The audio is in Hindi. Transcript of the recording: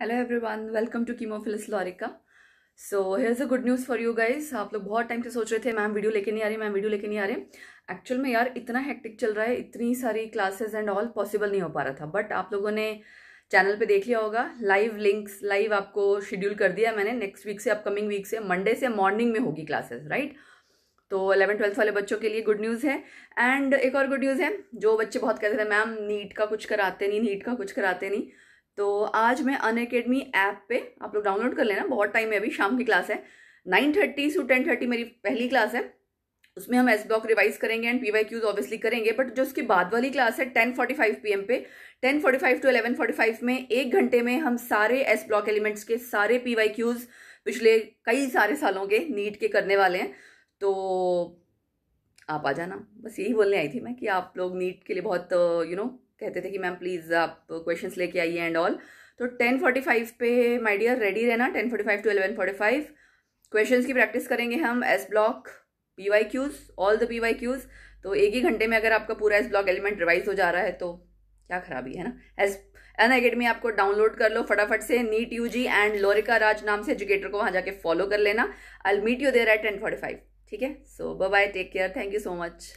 हेलो एवरीवन वेलकम टू फिल्स लॉरिका so here is a good news for you guys आप लोग बहुत टाइम से सोच रहे थे मैम वीडियो लेके नहीं आ रही मैम वीडियो लेके नहीं आ रहे एक्चुअल में यार इतना हेक्टिक चल रहा है इतनी सारी क्लासेस एंड ऑल पॉसिबल नहीं हो पा रहा था बट आप लोगों ने चैनल पे देख लिया होगा लाइव लिंक्स लाइव आपको शेड्यूल कर दिया मैंने नेक्स्ट वीक से अपकमिंग वीक से मंडे से मॉर्निंग में होगी क्लासेस राइट तो अलेवन ट्वेल्थ वाले बच्चों के लिए गुड न्यूज़ है एंड एक और गुड न्यूज़ है जो बच्चे बहुत कहते थे मैम नीट का कुछ कराते नहीं नीट का कुछ कराते नहीं तो आज मैं अन अकेडमी ऐप पे आप लोग डाउनलोड कर लेना बहुत टाइम है अभी शाम की क्लास है nine thirty to ten thirty मेरी पहली क्लास है उसमें हम एस ब्लॉक रिवाइज करेंगे and P Y Qs obviously करेंगे बट जो उसके बाद वाली क्लास है ten forty five P M पे ten forty five to eleven forty five में एक घंटे में हम सारे एस ब्लॉक एलिमेंट्स के सारे पी वाई क्यूज पिछले कई सारे सालों के नीट के करने वाले हैं तो आप आ जाना बस यही बोलने आई थी मैं कि आप लोग नीट के लिए बहुत यू नो कहते थे कि मैम प्लीज़ आप क्वेश्चंस लेके आइए एंड ऑल तो टेन फोर्टी फाइव पे माय डियर रेडी रहना ten forty five to eleven forty five question की प्रैक्टिस करेंगे हम S block P Y Qs all the P Y Qs तो एक ही घंटे में अगर आपका पूरा एस ब्लॉक एलिमेंट रिवाइज हो जा रहा है तो क्या खराबी है ना एस एन अकेडमी आपको डाउनलोड कर लो फटाफट से नीट यू जी एंड लोरिका राज नाम से एजुकेटर को वहाँ जाके फॉलो कर लेना I meet you there at ten forty five ठीक है so bye take care thank you so much